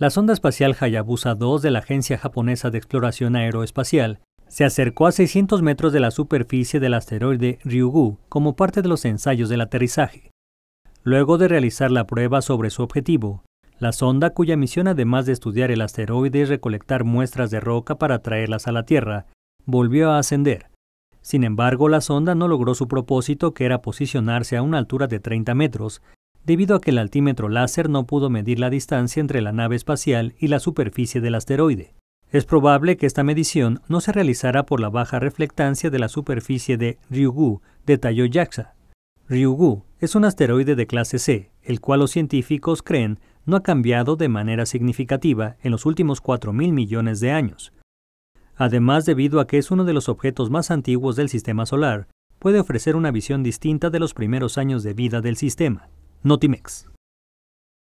La sonda espacial Hayabusa 2 de la Agencia Japonesa de Exploración Aeroespacial se acercó a 600 metros de la superficie del asteroide Ryugu como parte de los ensayos del aterrizaje. Luego de realizar la prueba sobre su objetivo, la sonda, cuya misión además de estudiar el asteroide es recolectar muestras de roca para traerlas a la Tierra, volvió a ascender. Sin embargo, la sonda no logró su propósito, que era posicionarse a una altura de 30 metros, debido a que el altímetro láser no pudo medir la distancia entre la nave espacial y la superficie del asteroide. Es probable que esta medición no se realizara por la baja reflectancia de la superficie de Ryugu, detalló JAXA. Ryugu es un asteroide de clase C, el cual los científicos creen no ha cambiado de manera significativa en los últimos 4.000 millones de años. Además, debido a que es uno de los objetos más antiguos del Sistema Solar, puede ofrecer una visión distinta de los primeros años de vida del sistema. Notimex.